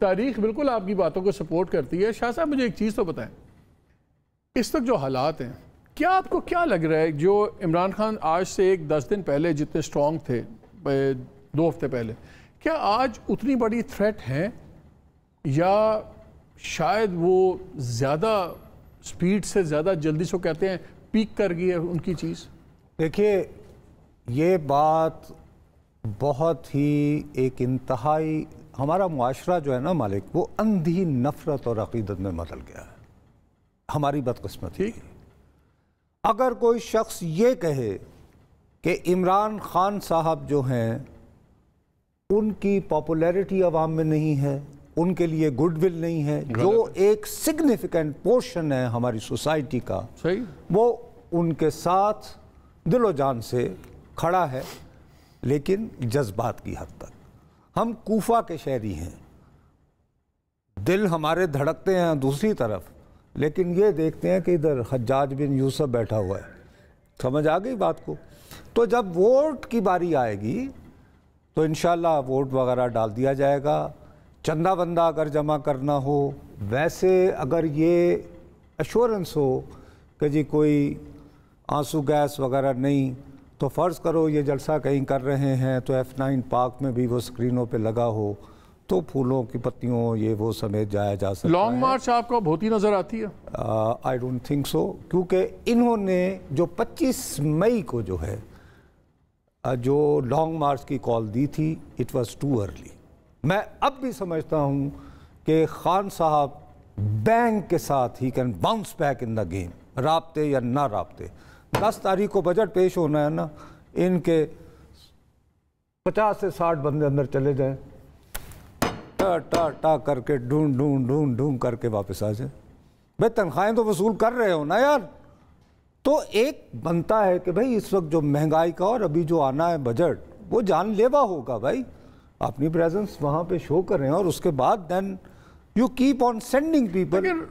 तारीख बिल्कुल आपकी बातों को सपोर्ट करती है शाह साहब मुझे एक चीज़ तो बताएं इस वक्त जो हालात हैं क्या आपको क्या लग रहा है जो इमरान खान आज से एक दस दिन पहले जितने स्ट्रॉन्ग थे दो हफ्ते पहले क्या आज उतनी बड़ी थ्रेट हैं या शायद वो ज़्यादा स्पीड से ज़्यादा जल्दी से कहते हैं पीक कर गई है उनकी चीज़ देखिए ये बात बहुत ही एक इंतहाई हमारा मुआरा जो है ना मालिक वो अंधी नफरत और अकीदत में बदल गया है हमारी बदकस्मती अगर कोई शख्स ये कहे कि इमरान ख़ान साहब जो हैं उनकी पॉपुलैरिटी आवाम में नहीं है उनके लिए गुडविल नहीं है जो एक सिग्निफिकेंट पोर्शन है हमारी सोसाइटी का सही वो उनके साथ दिलो जान से खड़ा है लेकिन जज्बात की हद तक हम कोफा के शहरी हैं दिल हमारे धड़कते हैं दूसरी तरफ लेकिन ये देखते हैं कि इधर हजाज बिन यूसफ़ बैठा हुआ है समझ आ गई बात को तो जब वोट की बारी आएगी तो इन वोट वगैरह डाल दिया जाएगा चंदा बंदा अगर जमा करना हो वैसे अगर ये एश्योरेंस हो कि जी कोई आंसू गैस वगैरह नहीं तो फ़र्ज़ करो ये जलसा कहीं कर रहे हैं तो एफ़ नाइन पार्क में भी वो स्क्रीनों पे लगा हो तो फूलों की पत्तियों ये वो समेत जाया जा सकता लॉन्ग मार्च आपको बहुत ही नज़र आती है आई डोंट थिंक सो क्योंकि इन्होंने जो 25 मई को जो है जो लॉन्ग मार्च की कॉल दी थी इट वाज टू अर्ली मैं अब भी समझता हूँ कि खान साहब बैंक के साथ ही can bounce back in the game रबते या ना रबते दस तारीख को बजट पेश होना है ना इनके पचास से साठ बंदे अंदर चले जाए टा टा टा करके ढूंढ ढूंढ ढूंढ ढूंढ करके वापस आ जाए भाई तनख्वाहें तो वसूल कर रहे हो ना यार तो एक बनता है कि भाई इस वक्त जो महंगाई का और अभी जो आना है बजट वो जानलेवा होगा भाई अपनी प्रेजेंस वहाँ पे शो कर रहे हैं और उसके बाद then you keep on sending people